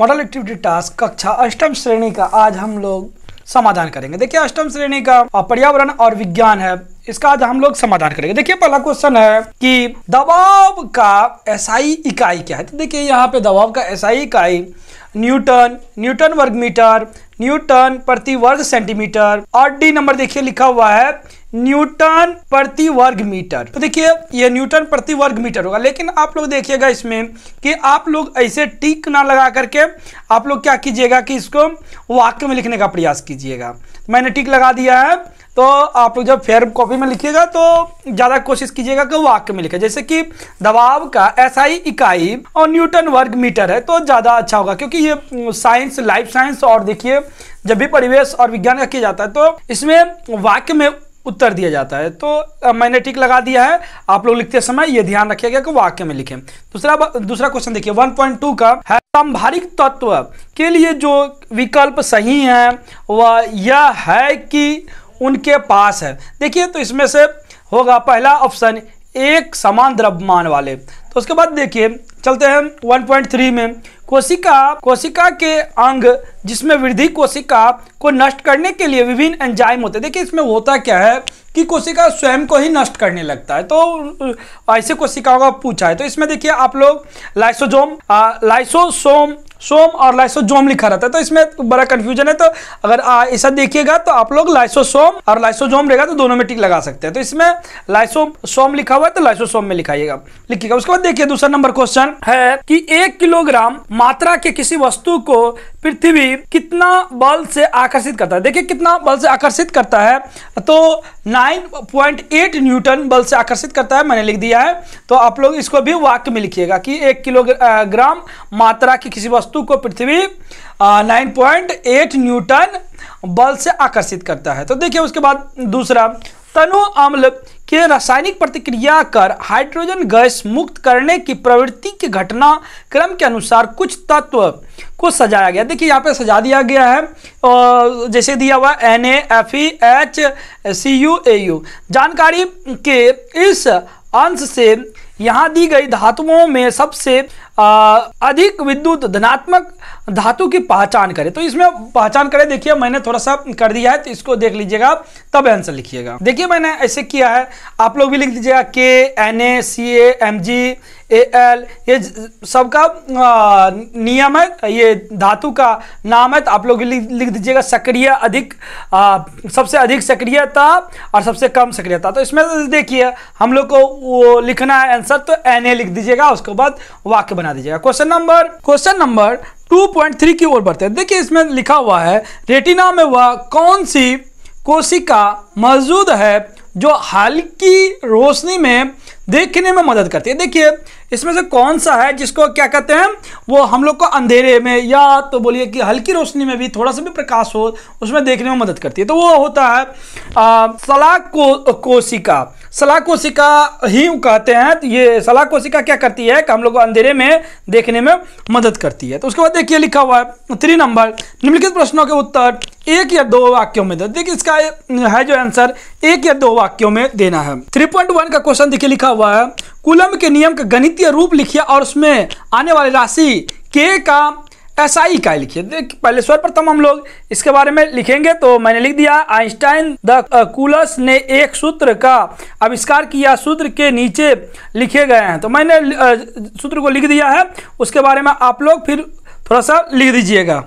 model activity task कक्षा अष्टम श्रेणी का आज हम लोग समाधान करेंगे देखिए अष्टम श्रेणी का पर्यावरण और विज्ञान है इसका आज हम लोग समाधान करेंगे देखिए पहला क्वेश्चन है कि दबाव का एसआई इकाई क्या है तो देखिए यहाँ पे दबाव का एसआई इकाई न्यूटन न्यूटन वर्ग मीटर न्यूटन प्रति वर्ग सेंटीमीटर और डी नंबर देखिए लिखा हुआ है न्यूटन प्रति वर्ग मीटर तो देखिए ये न्यूटन प्रति वर्ग मीटर होगा लेकिन आप लोग देखिएगा इसमें कि आप लोग ऐसे टिक ना लगा करके आप लोग क्या कीजिएगा कि इसको वाक्य में लिखने का प्रयास कीजिएगा तो मैंने टिक लगा दिया है तो आप लोग जब फेयर कॉपी में लिखिएगा तो ज़्यादा कोशिश कीजिएगा कि वाक्य में लिखे जैसे कि दबाव का ऐसा ही इकाई और न्यूटन वर्ग मीटर है तो ज़्यादा अच्छा होगा क्योंकि ये साइंस लाइफ साइंस और देखिए जब भी परिवेश और विज्ञान का किया जाता है तो इसमें वाक्य में उत्तर दिया जाता है तो मैंने टिक लगा दिया है आप लोग लिखते समय यह ध्यान रखिएगा कि वाक्य में लिखें दूसरा दूसरा क्वेश्चन देखिए 1.2 का है संभारिक तत्व के लिए जो विकल्प सही है वह यह है कि उनके पास है देखिए तो इसमें से होगा पहला ऑप्शन एक समान द्रव्यमान वाले तो उसके बाद देखिए चलते हैं 1.3 में कोशिका कोशिका के अंग जिसमें वृद्धि कोशिका को नष्ट करने के लिए विभिन्न एंजाइम होते हैं देखिए इसमें होता क्या है कि कोशिका स्वयं को ही नष्ट करने लगता है तो ऐसे कोशिकाओं का पूछा है तो इसमें देखिए आप लोग लाइसोजोम लाइसोसोम सोम और लाइसोजोम लिखा रहता है तो इसमें बड़ा कंफ्यूजन है तो अगर ऐसा देखिएगा तो आप लोग लाइसोसोम और लाइसोजोम रहेगा तो दोनों में टिक लगा सकते हैं तो इसमें लाइसोसोम लिखा हुआ है तो लाइसोसोम में लिखाइएगा लिखिएगा उसके बाद देखिए दूसरा नंबर क्वेश्चन है कि एक किलोग्राम मात्रा के किसी वस्तु को पृथ्वी कितना बल से आकर्षित करता है देखिए कितना बल से आकर्षित करता है तो 9.8 न्यूटन बल से आकर्षित करता है मैंने लिख दिया है तो आप लोग इसको भी वाक्य में लिखिएगा कि एक किलोग्राम मात्रा की किसी वस्तु वस्तु को पृथ्वी नाइन एट न्यूटन बल से आकर्षित करता है तो देखिए उसके बाद दूसरा तनु अम्ल के रासायनिक प्रतिक्रिया कर हाइड्रोजन गैस मुक्त करने की प्रवृत्ति की घटना क्रम के अनुसार कुछ तत्व को सजाया गया देखिए यहाँ पे सजा दिया गया है जैसे दिया हुआ N F E H C U A U जानकारी के इस अंश से यहाँ दी गई धातुओं में सबसे अधिक विद्युत धनात्मक धातु की पहचान करें तो इसमें पहचान करें देखिए मैंने थोड़ा सा कर दिया है तो इसको देख लीजिएगा आप तब आंसर लिखिएगा देखिए मैंने ऐसे किया है आप लोग भी लिख दीजिएगा के N A C M G A L ये सबका नियम है ये धातु का नाम है तो आप लोग लिख दीजिएगा सक्रिय अधिक आ, सबसे अधिक सक्रियता और सबसे कम सक्रियता तो इसमें तो देखिए हम लोग को वो लिखना है आंसर तो एन ए लिख दीजिएगा उसके बाद वाक्य बना दीजिएगा क्वेश्चन नंबर क्वेश्चन नंबर 2.3 की ओर बढ़ते हैं देखिए इसमें लिखा हुआ है रेटिना में वह कौन सी कोशिका मौजूद है जो हल्की रोशनी में देखने में मदद करती है देखिए इसमें से कौन सा है जिसको क्या कहते हैं वो हम लोग को अंधेरे में या तो बोलिए कि हल्की रोशनी में भी थोड़ा सा भी प्रकाश हो उसमें देखने में मदद करती है तो वो होता है सलाह को, कोशिका सलाकोशिका ही कहते हैं तो ये सलाकोशिका क्या करती है कि हम लोग अंधेरे में देखने में मदद करती है तो उसके बाद देखिए लिखा हुआ है थ्री नंबर निम्नलिखित प्रश्नों के उत्तर एक या दो वाक्यों में देखिए इसका है जो आंसर एक या दो वाक्यों में देना है थ्री पॉइंट वन का क्वेश्चन देखिए लिखा हुआ है कुलम के नियम का गणितीय रूप लिखिए और उसमें आने वाली राशि के का टसाई का लिखिए पहले स्वर प्रथम हम लोग इसके बारे में लिखेंगे तो मैंने लिख दिया आइंस्टाइन द कूलस ने एक सूत्र का आविष्कार किया सूत्र के नीचे लिखे गए हैं तो मैंने सूत्र को लिख दिया है उसके बारे में आप लोग फिर थोड़ा सा लिख दीजिएगा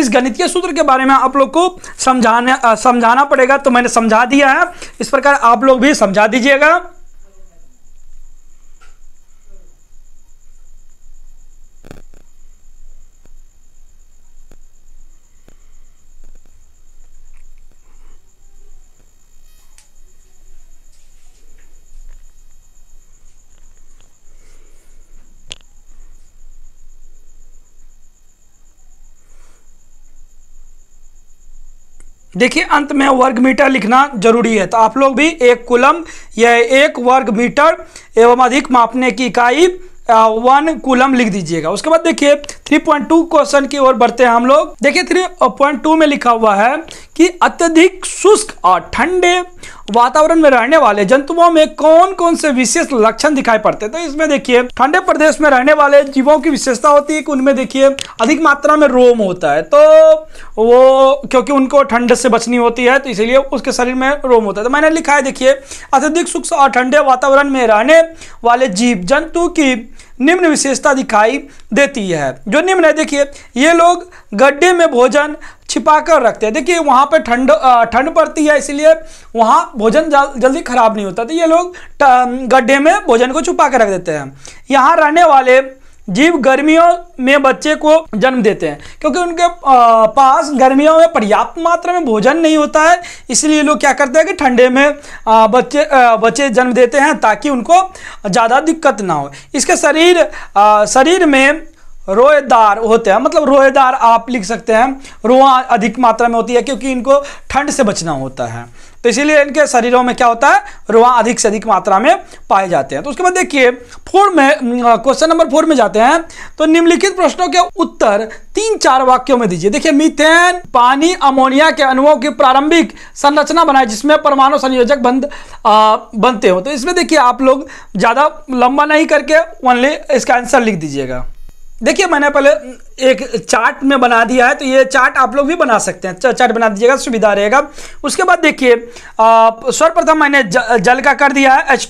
इस गणितीय सूत्र के बारे में आप लोग को समझाने समझाना पड़ेगा तो मैंने समझा दिया है इस प्रकार आप लोग भी समझा दीजिएगा देखिए अंत में वर्ग मीटर लिखना जरूरी है तो आप लोग भी एक कुलम या एक वर्ग मीटर एवं अधिक मापने की इकाई वन कुलम लिख दीजिएगा उसके बाद देखिए 3.2 क्वेश्चन की ओर बढ़ते हैं हम लोग देखिए 3.2 में लिखा हुआ है कि अत्यधिक शुष्क और ठंडे वातावरण में रहने वाले जंतुओं में कौन कौन से विशेष लक्षण दिखाई पड़ते हैं तो इसमें देखिए ठंडे प्रदेश में रहने वाले जीवों की विशेषता होती है कि उनमें देखिए अधिक मात्रा में रोम होता है तो वो क्योंकि उनको ठंड से बचनी होती है तो इसीलिए उसके शरीर में रोम होता है तो मैंने लिखा है देखिए अत्यधिक शुष्क और ठंडे वातावरण में रहने वाले जीव जंतु की निम्न विशेषता दिखाई देती है जो निम्न है देखिए ये लोग गड्ढे में भोजन छिपाकर रखते हैं देखिए वहाँ पर ठंड ठंड पड़ती है इसलिए वहाँ भोजन जल्दी खराब नहीं होता तो ये लोग गड्ढे में भोजन को छुपा कर रख देते हैं यहाँ रहने वाले जीव गर्मियों में बच्चे को जन्म देते हैं क्योंकि उनके पास गर्मियों में पर्याप्त मात्रा में भोजन नहीं होता है इसलिए लोग क्या करते हैं कि ठंडे में बच्चे बच्चे जन्म देते हैं ताकि उनको ज़्यादा दिक्कत ना हो इसके शरीर शरीर में रोएदार होते हैं मतलब रोएदार आप लिख सकते हैं रोआ अधिक मात्रा में होती है क्योंकि इनको ठंड से बचना होता है तो इसीलिए इनके शरीरों में क्या होता है रोआ अधिक से अधिक मात्रा में पाए जाते हैं तो उसके बाद देखिए फोर में क्वेश्चन नंबर फोर में जाते हैं तो निम्नलिखित प्रश्नों के उत्तर तीन चार वाक्यों में दीजिए देखिए मीथेन पानी अमोनिया के अणुओं की प्रारंभिक संरचना बनाए जिसमें परमाणु संयोजक बंद आ, बनते हो तो इसमें देखिए आप लोग ज़्यादा लंबा नहीं करके ओनली इसका आंसर लिख दीजिएगा देखिए मैंने पहले एक चार्ट में बना दिया है तो ये चार्ट आप लोग भी बना सकते हैं चार्ट बना दीजिएगा सुविधा रहेगा उसके बाद देखिए सर्वप्रथम मैंने ज, जल का कर दिया है एच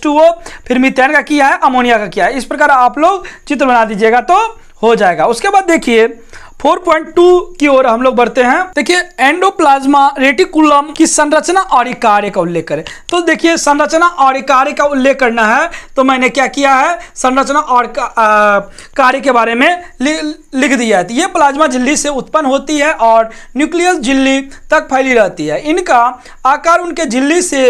फिर मिथेन का किया है अमोनिया का किया है इस प्रकार आप लोग चित्र बना दीजिएगा तो हो जाएगा उसके बाद देखिए 4.2 की ओर हम लोग बढ़ते हैं देखिए एंडोप्लाज्मा रेटिकुलम की संरचना और कार्य का उल्लेख करें तो देखिए संरचना और कार्य का उल्लेख करना है तो मैंने क्या किया है संरचना और कार्य के बारे में लि, लिख दिया है तो ये प्लाज्मा झिल्ली से उत्पन्न होती है और न्यूक्लियस झिल्ली तक फैली रहती है इनका आकार उनके झिल्ली से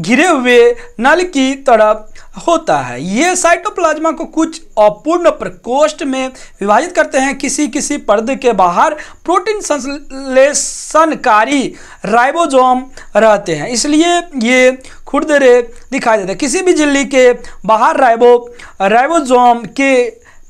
घिरे हुए नल की तरफ होता है ये साइटोप्लाज्मा को कुछ अपूर्ण प्रकोष्ठ में विभाजित करते हैं किसी किसी पर्द के बाहर प्रोटीन संश्लेषणकारी राइबोजोम रहते हैं इसलिए ये खुरदरे दिखाई देते हैं किसी भी झिल्ली के बाहर राइबो राइबोजोम के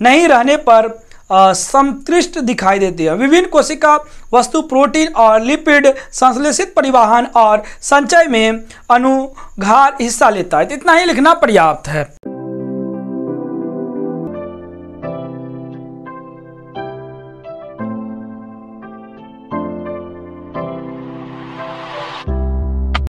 नहीं रहने पर संतृष्ट दिखाई देती है विभिन्न कोशिका वस्तु प्रोटीन और लिपिड संश्लेषित परिवहन और संचय में अनुघार हिस्सा लेता है तो इतना ही लिखना पर्याप्त है